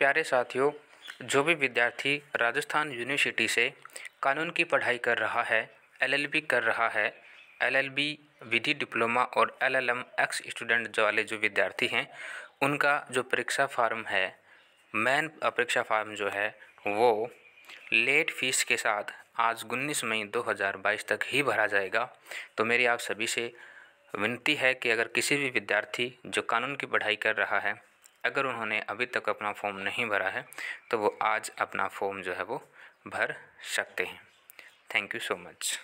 प्यारे साथियों जो भी विद्यार्थी राजस्थान यूनिवर्सिटी से कानून की पढ़ाई कर रहा है एलएलबी कर रहा है एलएलबी विधि डिप्लोमा और एलएलएम एक्स स्टूडेंट जो वाले जो विद्यार्थी हैं उनका जो परीक्षा फार्म है मैन परीक्षा फार्म जो है वो लेट फीस के साथ आज उन्नीस मई 2022 तक ही भरा जाएगा तो मेरी आप सभी से विनती है कि अगर किसी भी विद्यार्थी जो कानून की पढ़ाई कर रहा है अगर उन्होंने अभी तक अपना फॉर्म नहीं भरा है तो वो आज अपना फॉर्म जो है वो भर सकते हैं थैंक यू सो मच